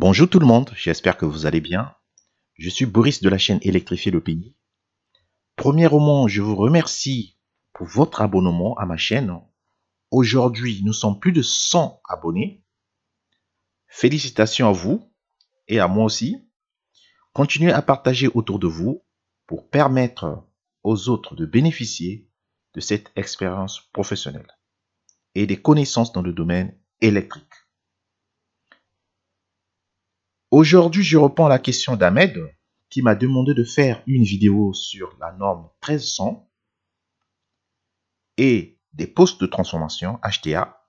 Bonjour tout le monde, j'espère que vous allez bien. Je suis Boris de la chaîne Électrifier le pays. Premièrement, je vous remercie pour votre abonnement à ma chaîne. Aujourd'hui, nous sommes plus de 100 abonnés. Félicitations à vous et à moi aussi. Continuez à partager autour de vous pour permettre aux autres de bénéficier de cette expérience professionnelle et des connaissances dans le domaine électrique. Aujourd'hui, je reprends la question d'Ahmed qui m'a demandé de faire une vidéo sur la norme 1300 et des postes de transformation HTA.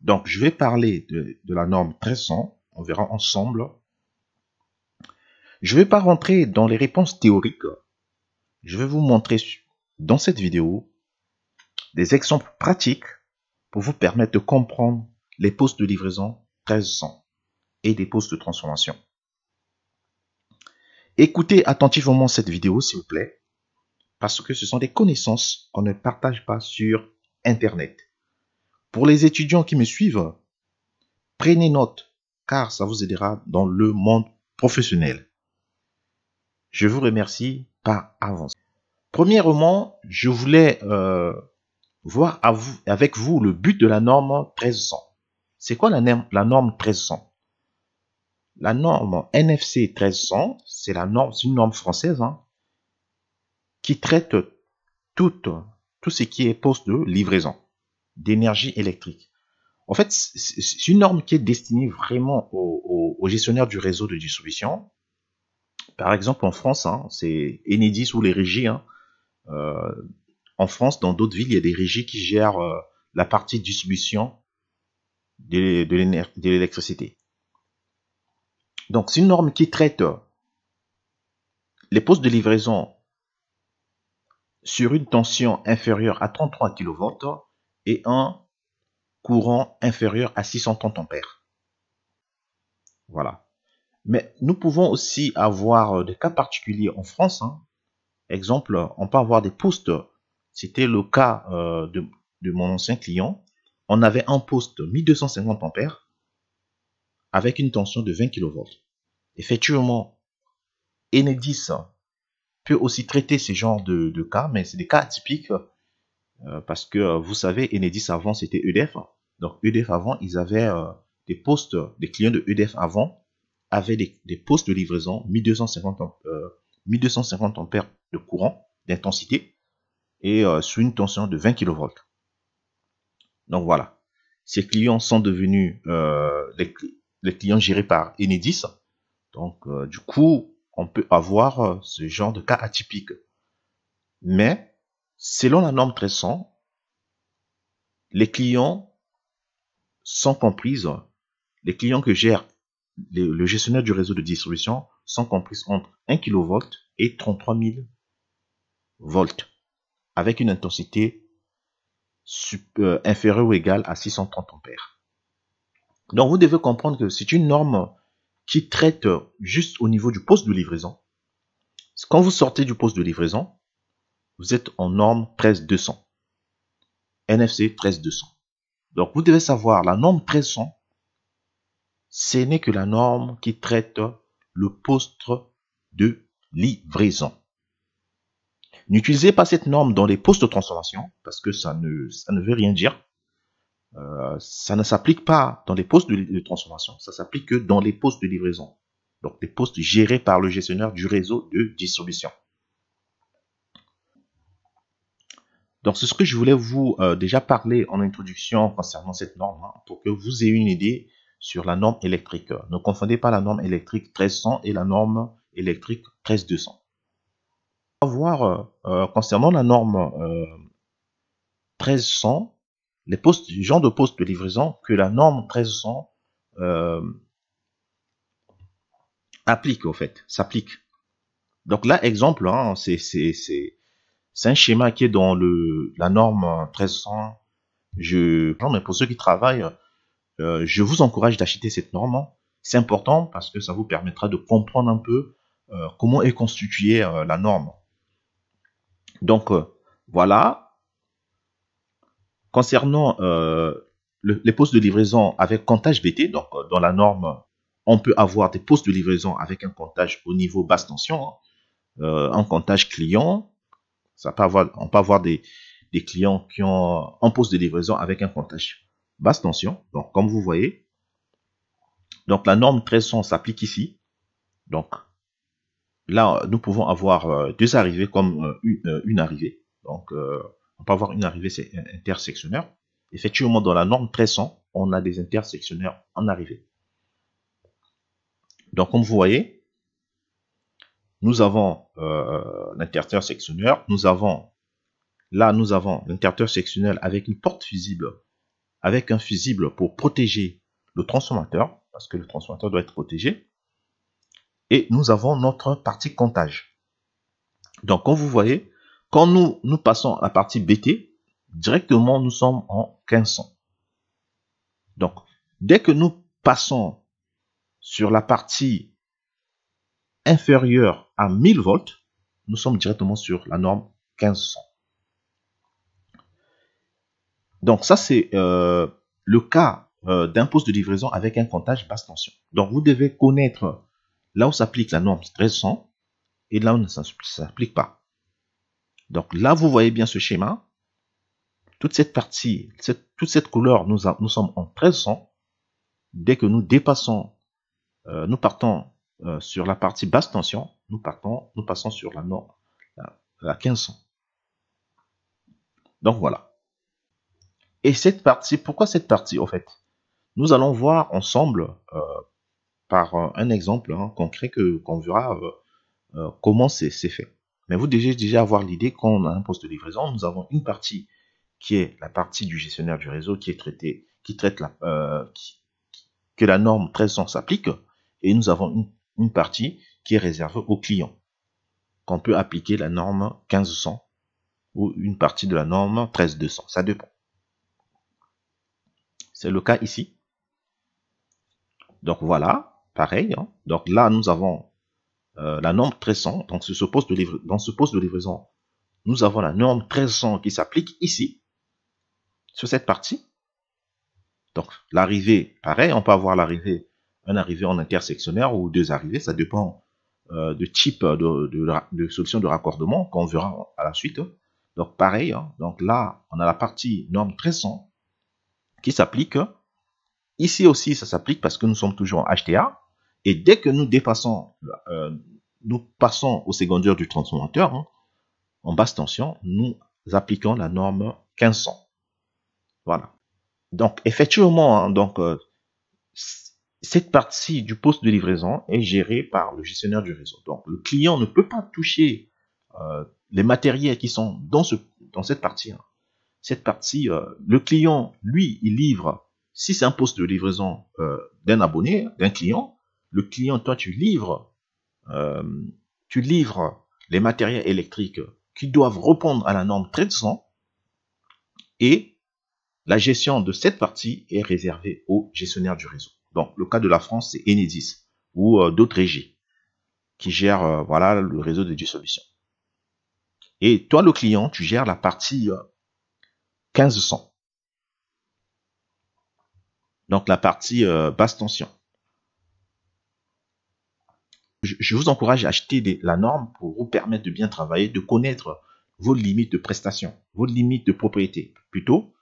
Donc, je vais parler de, la norme 1300. On verra ensemble. Je ne vais pas rentrer dans les réponses théoriques. Je vais vous montrer dans cette vidéo des exemples pratiques pour vous permettre de comprendre les postes de livraison 1300 et des postes de transformation. Écoutez attentivement cette vidéo, s'il vous plaît, parce que ce sont des connaissances qu'on ne partage pas sur Internet. Pour les étudiants qui me suivent, prenez note, car ça vous aidera dans le monde professionnel. Je vous remercie par avance. Premièrement, je voulais euh, voir avec vous le but de la norme 1300. C'est quoi la, la norme 1300 la norme NFC 1300, c'est la norme, une norme française hein, qui traite tout, tout ce qui est poste de livraison d'énergie électrique. En fait, c'est une norme qui est destinée vraiment aux, gestionnaires du réseau de distribution. Par exemple, en France, hein, c'est Enedis ou les régies. Hein, euh, en France, dans d'autres villes, il y a des régies qui gèrent euh, la partie distribution de l'électricité. Donc c'est une norme qui traite les postes de livraison sur une tension inférieure à 33 kV et un courant inférieur à 630 ampères. Voilà. Mais nous pouvons aussi avoir euh, des cas particuliers en France. Hein. Exemple, on peut avoir des postes. C'était le cas euh, de, mon ancien client. On avait un poste 1250 ampères avec une tension de 20 kV. Effectivement, Enedis peut aussi traiter ce genre de, cas, mais c'est des cas atypiques euh, parce que euh, vous savez, Enedis avant c'était EDF. Donc EDF avant, ils avaient euh, des postes, des clients de EDF avant avaient des, postes de livraison 1250, 1250 ampères de courant d'intensité et sous une tension de 20 kV. Donc voilà, ces clients sont devenus des les clients gérés par Enedis. Donc, euh, du coup, on peut avoir euh, ce genre de cas atypique. Mais, selon la norme récente, les clients sont comprises, les clients que gère le gestionnaire du réseau de distribution sont comprises entre 1 kV et 33 000 volts, avec une intensité euh, inférieure ou égale à 630 ampères. Donc vous devez comprendre que c'est une norme qui traite juste au niveau du poste de livraison. Quand vous sortez du poste de livraison, vous êtes en norme 13200. NFC 13200. Donc vous devez savoir, la norme 1300, ce n'est que la norme qui traite le poste de livraison. N'utilisez pas cette norme dans les postes de transformation parce que ça ne, ça ne veut rien dire. Euh, ça ne s'applique pas dans les postes de, transformation, ça s'applique que dans les postes de livraison. Donc les postes gérés par le gestionnaire du réseau de distribution. Donc c'est ce que je voulais vous euh, déjà parler en introduction concernant cette norme, hein, pour que vous ayez une idée sur la norme électrique. Ne confondez pas la norme électrique 1300 et la norme électrique 13200. On va voir euh, concernant la norme 1300, les postes, de poste de livraison que la norme 1300 euh, applique, au fait, s'applique. Donc là, exemple, hein, c'est un schéma qui est dans le, la norme 1300. Je, non, mais pour ceux qui travaillent, euh, je vous encourage d'acheter cette norme. Hein. C'est important parce que ça vous permettra de comprendre un peu euh, comment est constituée euh, la norme. Donc voilà, Concernant euh, les postes de livraison avec comptage BT, donc euh, dans la norme, on peut avoir des postes de livraison avec un comptage au niveau basse tension, hein. euh, un comptage client. Ça peut avoir, on peut avoir des, clients qui ont un poste de livraison avec un comptage basse tension. Donc, comme vous voyez, donc la norme 1300 s'applique ici. Donc, là, nous pouvons avoir deux arrivées comme une, une arrivée. Donc, on peut avoir une arrivée euh, intersectionnaire. Effectivement, dans la norme 1300, on a des intersectionneurs en arrivée. Donc, comme vous voyez, nous avons euh, l'intersectionneur, nous avons, là, nous avons l'intersectionnel avec une porte fusible, avec un fusible pour protéger le transformateur, parce que le transformateur doit être protégé. Et nous avons notre partie comptage. Donc, comme vous voyez, quand nous, nous passons à la partie BT, directement nous sommes en 1500. Donc, dès que nous passons sur la partie inférieure à 1000 volts, nous sommes directement sur la norme 1500. Donc ça, c'est euh, le cas euh, d'un poste de livraison avec un comptage basse tension. Donc vous devez connaître là où s'applique la norme 1300 et là où ne s'applique pas. Donc là, vous voyez bien ce schéma. Toute cette partie, toute cette couleur, nous, sommes en 1300. Dès que nous dépassons, euh, nous partons euh, sur la partie basse tension, nous partons, nous passons sur la la, 1500. Donc voilà. Et cette partie, pourquoi cette partie au fait Nous allons voir ensemble euh, par un exemple hein, concret que qu'on verra comment c'est fait. Mais vous devez déjà avoir l'idée qu'on a un poste de livraison, nous avons une partie qui est la partie du gestionnaire du réseau qui est traitée, qui traite la, euh, que la norme 1300 s'applique, et nous avons une, partie qui est réservée aux clients, qu'on peut appliquer la norme 1500 ou une partie de la norme 13200, ça dépend. C'est le cas ici. Donc voilà, pareil. Hein. Donc là, nous avons euh, la norme 1300. Donc, ce poste de dans ce poste de livraison, nous avons la norme 1300 qui s'applique ici, sur cette partie. Donc, l'arrivée, pareil, on peut avoir l'arrivée, un arrivée en intersectionnaire ou deux arrivées, ça dépend euh, du type de, solution de raccordement qu'on verra à la suite. Donc, pareil, hein. donc là, on a la partie norme 1300 qui s'applique. Ici aussi, ça s'applique parce que nous sommes toujours en HTA. Et dès que nous dépassons, euh, nous passons au secondaire du transformateur, hein, en basse tension, nous appliquons la norme 1500. Voilà. Donc, effectivement, hein, donc, euh, cette partie du poste de livraison est gérée par le gestionnaire du réseau. Donc, le client ne peut pas toucher euh, les matériels qui sont dans, ce, dans cette partie. Hein. Cette partie, le client, lui, il livre, si c'est un poste de livraison d'un abonné, d'un client, le client, toi, tu livres, euh, tu livres les matériels électriques qui doivent répondre à la norme 1300 et la gestion de cette partie est réservée au gestionnaire du réseau. Donc, le cas de la France, c'est Enedis ou euh, d'autres régies qui gèrent euh, voilà, le réseau de distribution. Et toi, le client, tu gères la partie 1500. Donc, la partie basse tension je vous encourage à acheter la norme pour vous permettre de bien travailler, de connaître vos limites de prestation, vos limites de propriété. Plutôt,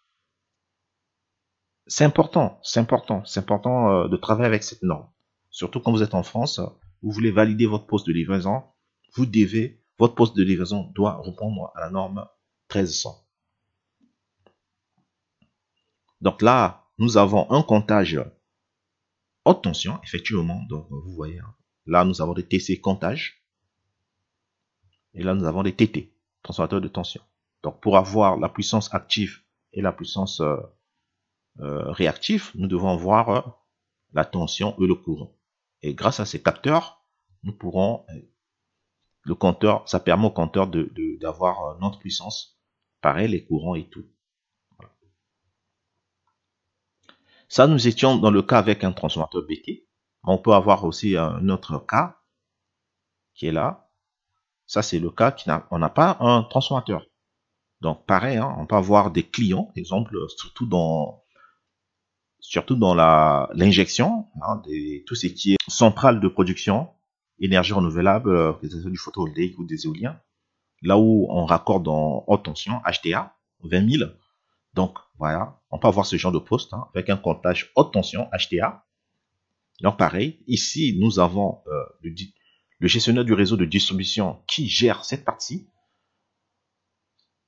c'est important, c'est important, c'est important euh, de travailler avec cette norme. Surtout quand vous êtes en France, vous voulez valider votre poste de livraison, vous devez, votre poste de livraison doit répondre à la norme 1300. Donc là, nous avons un comptage haute tension, effectivement, donc vous voyez, hein, Là, nous avons des TC comptage. Et là, nous avons des TT, transformateur de tension. Donc, pour avoir la puissance active et la puissance euh, euh, réactive, nous devons voir euh, la tension et le courant. Et grâce à ces capteurs, nous pourrons, le compteur, ça permet au compteur d'avoir de, notre puissance, pareil, les courants et tout. Ça, nous étions dans le cas avec un transformateur BT. On peut avoir aussi un autre cas qui est là. Ça, c'est le cas qui n'a, n'a pas un transformateur. Donc, pareil, hein, on peut avoir des clients, exemple, surtout dans, surtout dans la, l'injection, hein, tout ce qui est central de production, énergie renouvelable, euh, du photovoltaïque ou des éoliens, là où on raccorde en haute tension, HTA, 20 000. Donc, voilà, on peut avoir ce genre de poste hein, avec un comptage haute tension, HTA, donc pareil, ici nous avons euh, le, gestionnaire du réseau de distribution qui gère cette partie.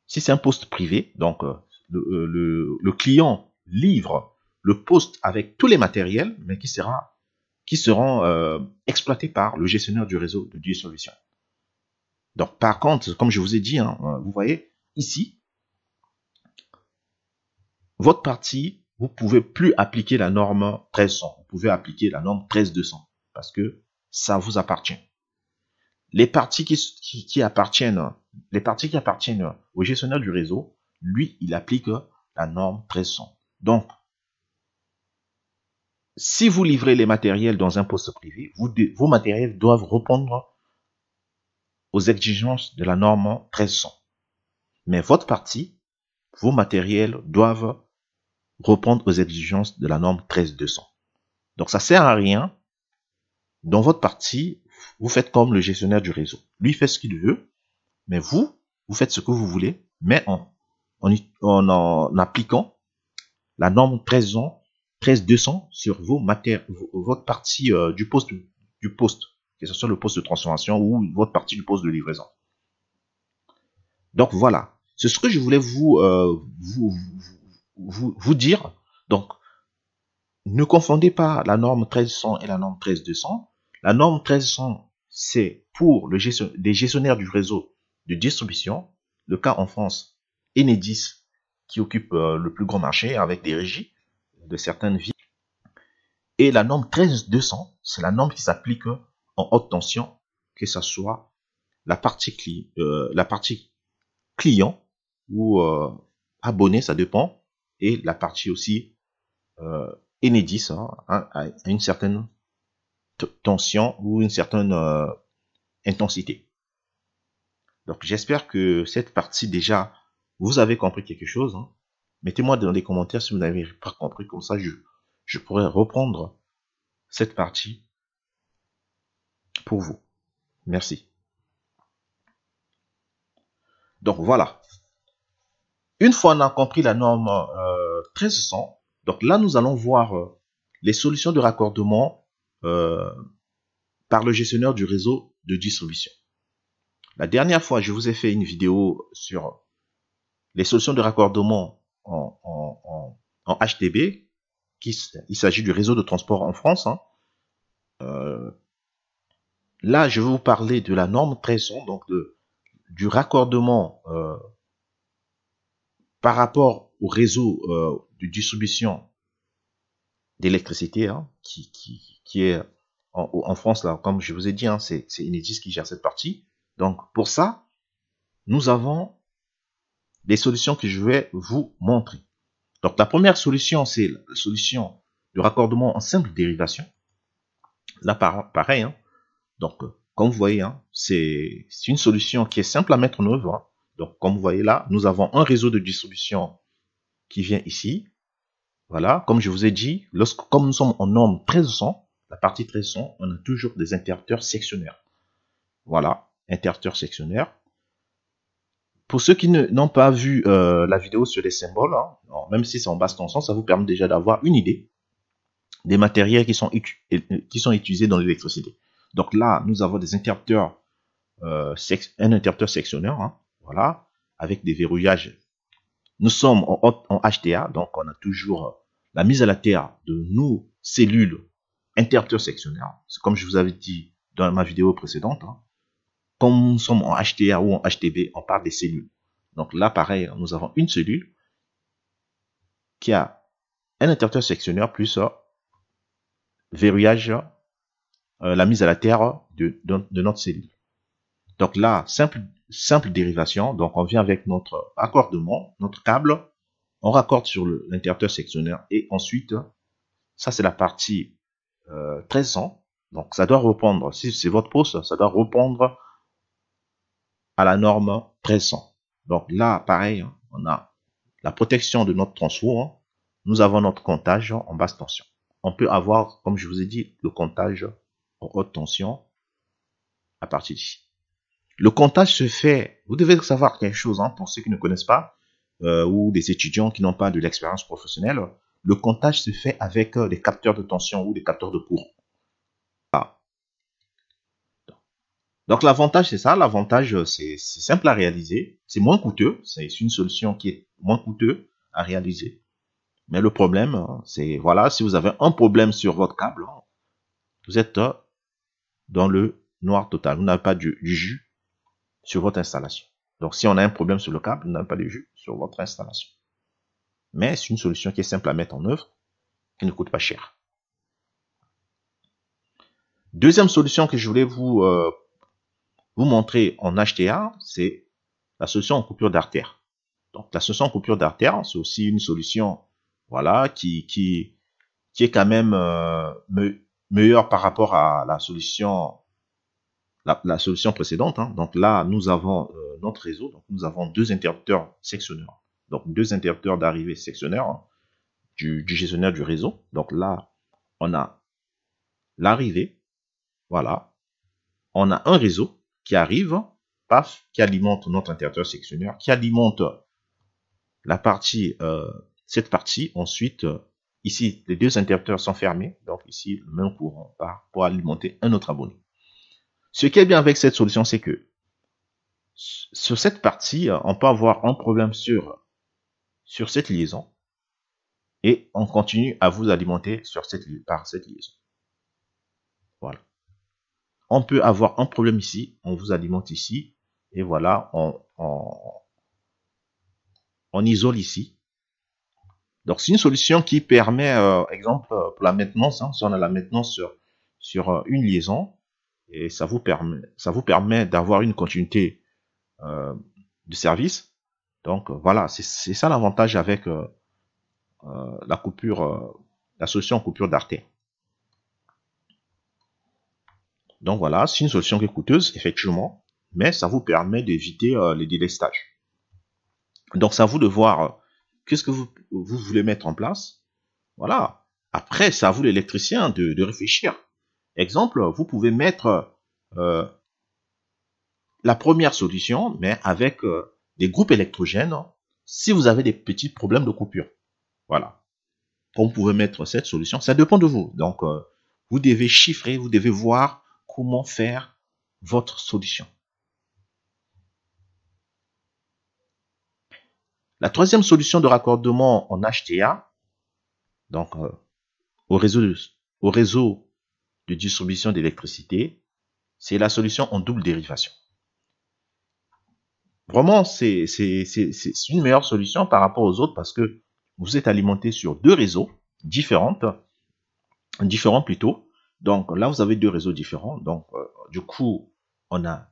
Si c'est un poste privé, donc euh, euh, le, client livre le poste avec tous les matériels, mais qui, sera, qui seront exploités par le gestionnaire du réseau de distribution. Donc par contre, comme je vous ai dit, hein, vous voyez ici, votre partie vous pouvez plus appliquer la norme 1300. Vous pouvez appliquer la norme 13200 parce que ça vous appartient. Les parties qui, appartiennent, les parties qui appartiennent au gestionnaire du réseau, lui, il applique la norme 1300. Donc, si vous livrez les matériels dans un poste privé, vos matériels doivent répondre aux exigences de la norme 1300. Mais votre partie, vos matériels doivent reprendre aux exigences de la norme 13200. Donc ça sert à rien. Dans votre partie, vous faites comme le gestionnaire du réseau. Lui fait ce qu'il veut, mais vous, vous faites ce que vous voulez, mais en, en, appliquant la norme 13 13200 sur vos matières, votre partie euh, du poste, du poste, que ce soit le poste de transformation ou votre partie du poste de livraison. Donc voilà, c'est ce que je voulais vous, euh, vous, vous, dire, donc, ne confondez pas la norme 1300 et la norme 13200. La norme 1300, c'est pour le les gestionnaires du réseau de distribution, le cas en France, Enedis, qui occupe euh, le plus grand marché avec des régies de certaines villes. Et la norme 13200, c'est la norme qui s'applique en haute tension, que ce soit euh, la partie, client ou euh, abonné, ça dépend, et la partie aussi euh, hein, hein, à, une certaine tension ou une certaine euh, intensité. Donc j'espère que cette partie déjà, vous avez compris quelque chose. Hein. Mettez-moi dans les commentaires si vous n'avez pas compris, comme ça je, je pourrais reprendre cette partie pour vous. Merci. Donc voilà, une fois on a compris la norme euh, 1300, donc là nous allons voir euh, les solutions de raccordement euh, par le gestionnaire du réseau de distribution. La dernière fois, je vous ai fait une vidéo sur les solutions de raccordement en, HTB, qui, il s'agit du réseau de transport en France. Hein. Euh, là, je vais vous parler de la norme 1300, donc de, du raccordement euh, par rapport au réseau euh, de distribution d'électricité hein, qui, est en, France, là, comme je vous ai dit, hein, c'est Enedis qui gère cette partie. Donc pour ça, nous avons des solutions que je vais vous montrer. Donc la première solution, c'est la solution de raccordement en simple dérivation. Là, pareil. Hein. Donc, euh, comme vous voyez, c'est une solution qui est simple à mettre en œuvre. Donc, comme vous voyez là, nous avons un réseau de distribution qui vient ici. Voilà, comme je vous ai dit, lorsque, comme nous sommes en norme 1300, la partie 1300, on a toujours des interrupteurs sectionnaires. Voilà, interrupteurs sectionnaires. Pour ceux qui n'ont pas vu euh, la vidéo sur les symboles, hein, même si c'est en basse sens, ça vous permet déjà d'avoir une idée des matériels qui sont, euh, euh, qui sont utilisés dans l'électricité. Donc là, nous avons des interrupteurs, un interrupteur sectionnaire, hein. Voilà, avec des verrouillages. Nous sommes en, HTA, donc on a toujours euh, la mise à la terre de nos cellules sectionnaires. C'est comme je vous avais dit dans ma vidéo précédente. Hein. Comme Quand nous sommes en HTA ou en HTB, on parle des cellules. Donc là, pareil, nous avons une cellule qui a un sectionnaire plus euh, verrouillage, euh, la mise à la terre de notre cellule. Donc là, simple simple dérivation. Donc, on vient avec notre raccordement, notre câble, on raccorde sur l'interrupteur sectionnaire et ensuite, ça c'est la partie euh, 1300. Donc, ça doit répondre, si c'est votre poste, ça doit répondre à la norme 1300. Donc là, pareil, on a la protection de notre transfo. Hein. Nous avons notre comptage en basse tension. On peut avoir, comme je vous ai dit, le comptage en haute tension à partir d'ici. Le comptage se fait, vous devez savoir quelque chose, hein, pour ceux qui ne connaissent pas, euh, ou des étudiants qui n'ont pas de l'expérience professionnelle, le comptage se fait avec euh, des capteurs de tension ou des capteurs de courant. Ah. Donc l'avantage, c'est ça, l'avantage, euh, c'est simple à réaliser, c'est moins coûteux, c'est une solution qui est moins coûteuse à réaliser. Mais le problème, c'est, voilà, si vous avez un problème sur votre câble, hein, vous êtes dans le noir total, vous n'avez pas du jus sur votre installation. Donc, si on a un problème sur le câble, n'a pas de jus sur votre installation. Mais c'est une solution qui est simple à mettre en œuvre qui ne coûte pas cher. Deuxième solution que je voulais vous, euh, vous montrer en HTA, c'est la solution en coupure d'artère. Donc, la solution en coupure d'artère, c'est aussi une solution voilà, qui, qui, qui est quand même euh, meilleure par rapport à la solution la, solution précédente. Hein. Donc là, nous avons euh, notre réseau, donc nous avons deux interrupteurs sectionneurs. Donc deux interrupteurs d'arrivée sectionneurs hein, du, gestionnaire du réseau. Donc là, on a l'arrivée, voilà. On a un réseau qui arrive, paf, qui alimente notre interrupteur sectionneur, qui alimente la partie, euh, cette partie. Ensuite, euh, ici, les deux interrupteurs sont fermés. Donc ici, le même courant part pour alimenter un autre abonné. Ce qui est bien avec cette solution, c'est que sur cette partie, euh, on peut avoir un problème sur, sur cette liaison et on continue à vous alimenter sur cette, par cette liaison. Voilà. On peut avoir un problème ici, on vous alimente ici et voilà, on, on, on isole ici. Donc c'est une solution qui permet, euh, exemple, euh, pour la maintenance, hein, si on a la maintenance sur, sur euh, une liaison, et ça vous permet, ça vous permet d'avoir une continuité euh, de service. Donc euh, voilà, c'est ça l'avantage avec euh, la coupure, la solution coupure d'artère. Donc voilà, c'est une solution qui est coûteuse, effectivement, mais ça vous permet d'éviter les délestages. Donc ça vous de voir qu'est-ce que vous, voulez mettre en place. Voilà. Après, c'est à vous l'électricien de réfléchir Exemple, vous pouvez mettre euh, la première solution, mais avec euh, des groupes électrogènes, si vous avez des petits problèmes de coupure. Voilà. Vous pouvez mettre cette solution. Ça dépend de vous. Donc, euh, vous devez chiffrer, vous devez voir comment faire votre solution. La troisième solution de raccordement en HTA, donc au, réseau, au réseau de distribution d'électricité, c'est la solution en double dérivation. Vraiment, c'est une meilleure solution par rapport aux autres parce que vous êtes alimenté sur deux réseaux différents, différents plutôt. Donc là, vous avez deux réseaux différents. Donc, euh, du coup, on a,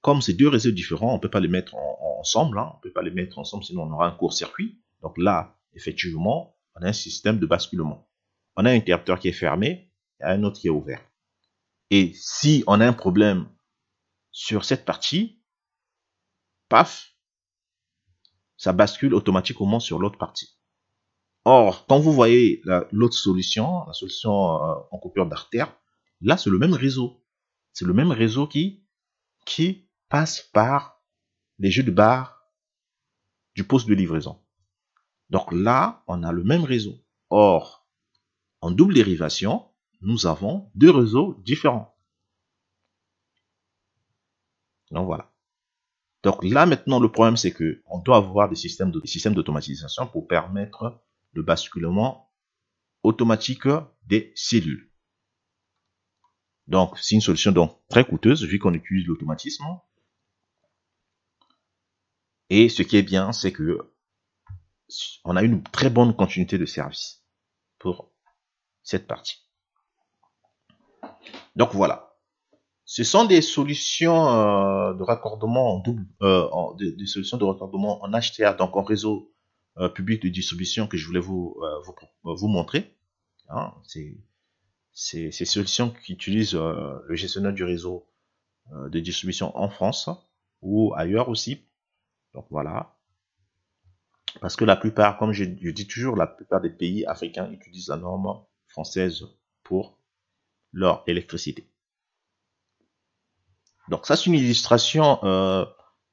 comme ces deux réseaux différents, on ne peut pas les mettre ensemble. Hein. on ne peut pas les mettre ensemble, sinon on aura un court-circuit. Donc là, effectivement, on a un système de basculement. On a un interrupteur qui est fermé, il y a un autre qui est ouvert. Et si on a un problème sur cette partie, paf, ça bascule automatiquement sur l'autre partie. Or, quand vous voyez l'autre solution, la solution euh, en coupure d'artère, là c'est le même réseau. C'est le même réseau qui, qui passe par les jeux de barre du poste de livraison. Donc là, on a le même réseau. Or, en double dérivation, nous avons deux réseaux différents. Donc voilà. Donc là maintenant le problème c'est que on doit avoir des systèmes d'automatisation pour permettre le basculement automatique des cellules. Donc c'est une solution donc très coûteuse vu qu'on utilise l'automatisme. Et ce qui est bien c'est que on a une très bonne continuité de service pour cette partie. Donc voilà. Ce sont des solutions euh, de raccordement en double, euh, des, solutions de raccordement en HTA, donc en réseau euh, public de distribution que je voulais vous, vous, montrer. Hein. c'est ces solutions qui utilisent le gestionnaire du réseau de distribution en France ou ailleurs aussi. Donc voilà. Parce que la plupart, comme je dis toujours, la plupart des pays africains utilisent la norme française pour leur électricité. Donc ça, c'est une illustration euh,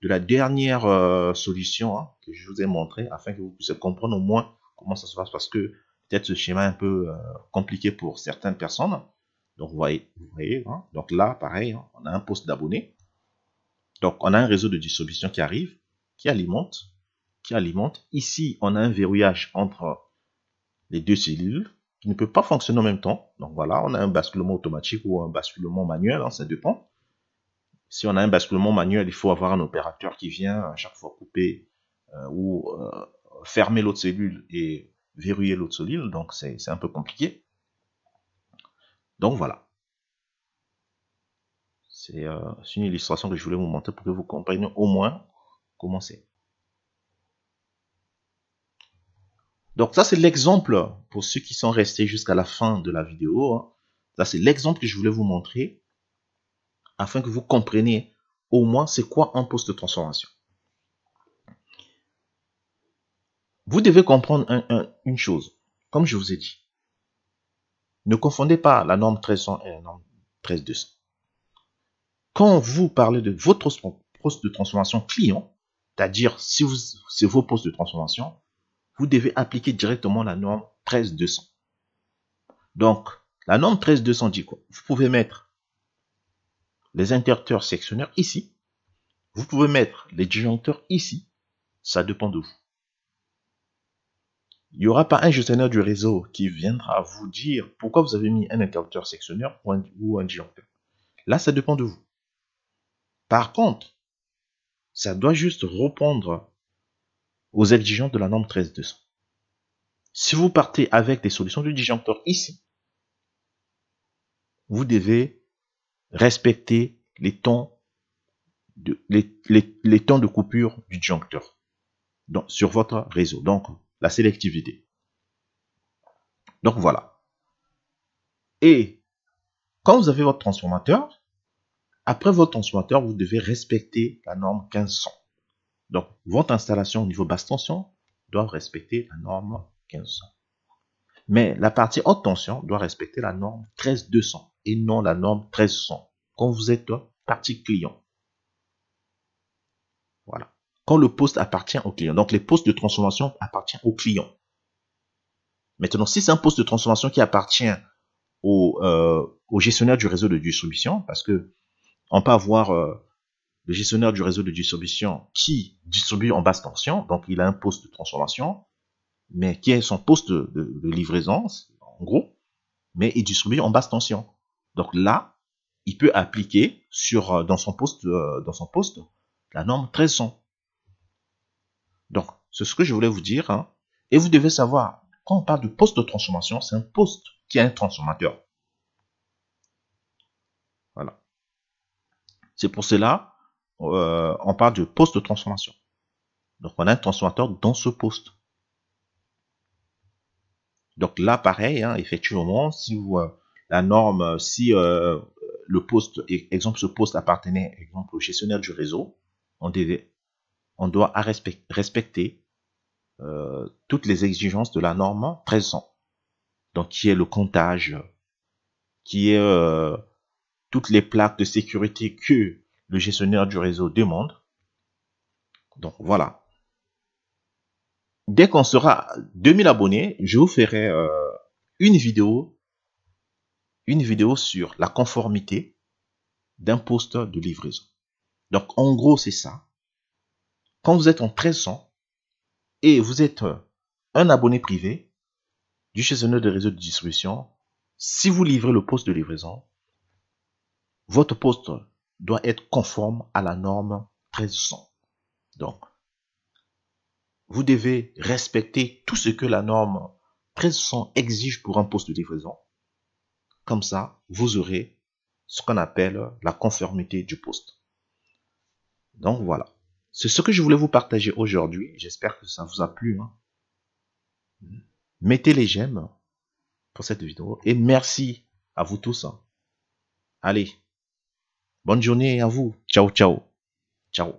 de la dernière euh, solution hein, que je vous ai montrée afin que vous puissiez comprendre au moins comment ça se passe parce que peut-être ce schéma est un peu euh, compliqué pour certaines personnes. Donc vous voyez, voyez hein. donc là, pareil, hein, on a un poste d'abonnés. Donc on a un réseau de distribution qui arrive, qui alimente, qui alimente. Ici, on a un verrouillage entre les deux cellules ne peut pas fonctionner en même temps. Donc voilà, on a un basculement automatique ou un basculement manuel, hein, ça dépend. Si on a un basculement manuel, il faut avoir un opérateur qui vient à chaque fois couper euh, ou euh, fermer l'autre cellule et verrouiller l'autre cellule, donc c'est un peu compliqué. Donc voilà. Euh, c'est une illustration que je voulais vous montrer pour que vous compreniez au moins comment c'est. Donc ça, c'est l'exemple pour ceux qui sont restés jusqu'à la fin de la vidéo. Hein, ça, c'est l'exemple que je voulais vous montrer afin que vous compreniez au moins c'est quoi un poste de transformation. Vous devez comprendre une chose, comme je vous ai dit. Ne confondez pas la norme 1300 et la norme 13200. Quand vous parlez de votre poste de transformation client, c'est-à-dire si, c'est vos postes de transformation, vous devez appliquer directement la norme 13200. Donc, la norme 13200 dit quoi Vous pouvez mettre les interrupteurs sectionneurs ici. Vous pouvez mettre les disjoncteurs ici. Ça dépend de vous. Il n'y aura pas un gestionnaire du réseau qui viendra vous dire pourquoi vous avez mis un interrupteur sectionneur ou un, disjoncteur. Là, ça dépend de vous. Par contre, ça doit juste reprendre aux exigences de la norme 13200. Si vous partez avec des solutions du disjoncteur ici, vous devez respecter les temps de, les, temps de coupure du disjoncteur sur votre réseau. Donc, la sélectivité. Donc, voilà. Et quand vous avez votre transformateur, après votre transformateur, vous devez respecter la norme 1500. Donc, votre installation au niveau basse tension doit respecter la norme 1500. Mais la partie haute tension doit respecter la norme 13200 et non la norme 1300 quand vous êtes partie client. Voilà. Quand le poste appartient au client. Donc, les postes de transformation appartiennent au client. Maintenant, si c'est un poste de transformation qui appartient au, euh, gestionnaire du réseau de distribution, parce que on peut avoir euh, le gestionnaire du réseau de distribution qui distribue en basse tension, donc il a un poste de transformation, mais qui est son poste de, livraison, en gros, mais il distribue en basse tension. Donc là, il peut appliquer sur, euh, dans, son poste, euh, dans son poste la norme 1300. Donc, c'est ce que je voulais vous dire. Hein. Et vous devez savoir, quand on parle de poste de transformation, c'est un poste qui est un transformateur. Voilà. C'est pour cela euh, on parle du poste de transformation. Donc on a un transformateur dans ce poste. Donc là, pareil, hein, effectivement, si vous, euh, la norme, si euh, le poste, e-, exemple, ce poste appartenait, exemple, au gestionnaire du réseau, on, on doit respecter toutes les exigences de la norme présente. Donc, qui est le comptage, qui est toutes les plaques de sécurité que le gestionnaire du réseau demande. Donc voilà. Dès qu'on sera 2000 abonnés, je vous ferai euh, une vidéo une vidéo sur la conformité d'un poste de livraison. Donc en gros, c'est ça. Quand vous êtes en 1300 et vous êtes euh, un abonné privé du gestionnaire de réseau de distribution, si vous livrez le poste de livraison, votre poste doit être conforme à la norme 1300. Donc, vous devez respecter tout ce que la norme 1300 exige pour un poste de livraison. Comme ça, vous aurez ce qu'on appelle la conformité du poste. Donc voilà. C'est ce que je voulais vous partager aujourd'hui. J'espère que ça vous a plu. Hein. Mettez les j'aime pour cette vidéo. Et merci à vous tous. Hein. Allez, Bonne journée à vous. Ciao, ciao. Ciao.